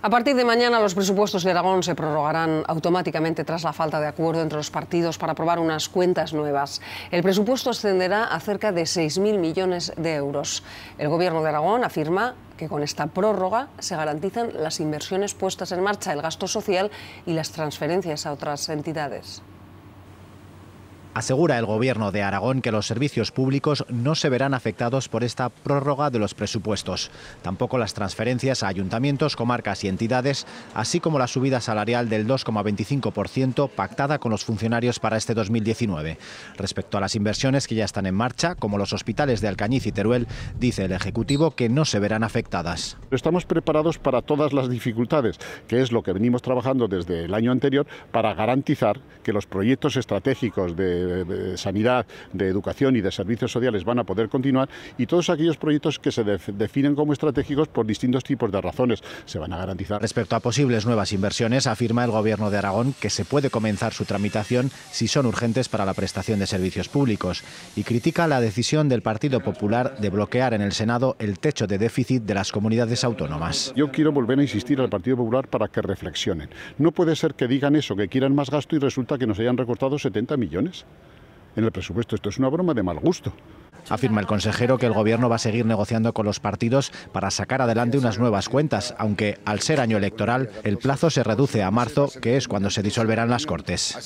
A partir de mañana los presupuestos de Aragón se prorrogarán automáticamente tras la falta de acuerdo entre los partidos para aprobar unas cuentas nuevas. El presupuesto ascenderá a cerca de 6.000 millones de euros. El Gobierno de Aragón afirma que con esta prórroga se garantizan las inversiones puestas en marcha, el gasto social y las transferencias a otras entidades. Asegura el Gobierno de Aragón que los servicios públicos no se verán afectados por esta prórroga de los presupuestos, tampoco las transferencias a ayuntamientos, comarcas y entidades, así como la subida salarial del 2,25% pactada con los funcionarios para este 2019. Respecto a las inversiones que ya están en marcha, como los hospitales de Alcañiz y Teruel, dice el Ejecutivo que no se verán afectadas. Estamos preparados para todas las dificultades, que es lo que venimos trabajando desde el año anterior, para garantizar que los proyectos estratégicos de de sanidad, de educación y de servicios sociales van a poder continuar y todos aquellos proyectos que se definen como estratégicos por distintos tipos de razones se van a garantizar. Respecto a posibles nuevas inversiones, afirma el Gobierno de Aragón que se puede comenzar su tramitación si son urgentes para la prestación de servicios públicos y critica la decisión del Partido Popular de bloquear en el Senado el techo de déficit de las comunidades autónomas. Yo quiero volver a insistir al Partido Popular para que reflexionen. No puede ser que digan eso, que quieran más gasto y resulta que nos hayan recortado 70 millones en el presupuesto. Esto es una broma de mal gusto. Afirma el consejero que el gobierno va a seguir negociando con los partidos para sacar adelante unas nuevas cuentas, aunque al ser año electoral el plazo se reduce a marzo, que es cuando se disolverán las Cortes.